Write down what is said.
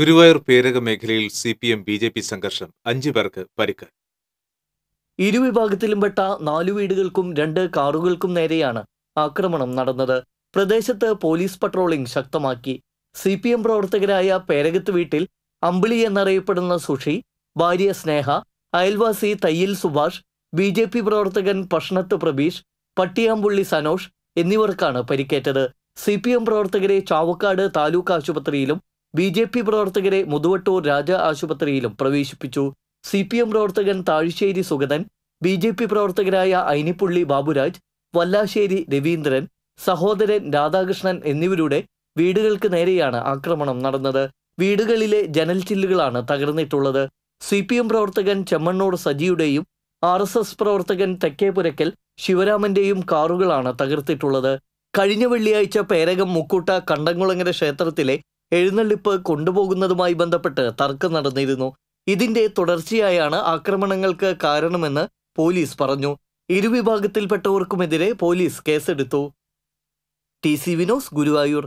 ഗുരുവായൂർ പേരക മേഖലയിൽ C P M B J P സംഘർഷം അഞ്ചു പേർക്ക് പരിക്ക് ഇരുവിഭാഗത്തിലും പെട്ട നാലു വീടുകൾക്കും രണ്ട് കാറുകൾക്കും നേരെയാണ് ആക്രമണം നടന്നത് പ്രദേശത്ത് പോലീസ് പട്രോളിംഗ് ശക്തമാക്കി സി പി എം പ്രവർത്തകരായ പേരകത്ത് വീട്ടിൽ അമ്പിളി എന്നറിയപ്പെടുന്ന സുഷി ഭാര്യ സ്നേഹ അയൽവാസി Thayyil Subhash B J P പ്രവർത്തകൻ പഷ്ണത്ത് പ്രബീഷ് പട്ടിയാമ്പുള്ളി സനോഷ് എന്നിവർക്കാണ് പരിക്കേറ്റത് സി പി എം പ്രവർത്തകരെ ചാവക്കാട് താലൂക്ക് ആശുപത്രിയിലും ബി ജെ പി പ്രവർത്തകരെ മുതുവട്ടൂർ രാജ ആശുപത്രിയിലും പ്രവേശിപ്പിച്ചു സി പി എം പ്രവർത്തകൻ Thazhssery Sugathan B J P പ്രവർത്തകരായ അയിനിപ്പുള്ളി ബാബുരാജ് വല്ലാശ്ശേരി രവീന്ദ്രൻ സഹോദരൻ രാധാകൃഷ്ണൻ എന്നിവരുടെ വീടുകൾക്ക് നേരെയാണ് ആക്രമണം നടന്നത് വീടുകളിലെ ജനൽ ചില്ലുകളാണ് തകർന്നിട്ടുള്ളത് സി പി എം പ്രവർത്തകൻ ചെമ്മണ്ണൂർ സജിയുടെയും ആർ എസ് എസ് പ്രവർത്തകൻ തെക്കേപുരക്കൽ ശിവരാമന്റെയും കാറുകളാണ് തകർത്തിട്ടുള്ളത് കഴിഞ്ഞ വെള്ളിയാഴ്ച പേരകം മുക്കൂട്ട കണ്ടങ്ങുളങ്ങര ക്ഷേത്രത്തിലെ എഴുന്നള്ളിപ്പ് കൊണ്ടുപോകുന്നതുമായി ബന്ധപ്പെട്ട് തർക്കം നടന്നിരുന്നു ഇതിന്റെ തുടർച്ചയായാണ് ആക്രമണങ്ങൾക്ക് കാരണമെന്ന് പോലീസ് പറഞ്ഞു ഇരുവിഭാഗത്തിൽപ്പെട്ടവർക്കുമെതിരെ പോലീസ് കേസെടുത്തു ടി സി വിനോസ് ഗുരുവായൂർ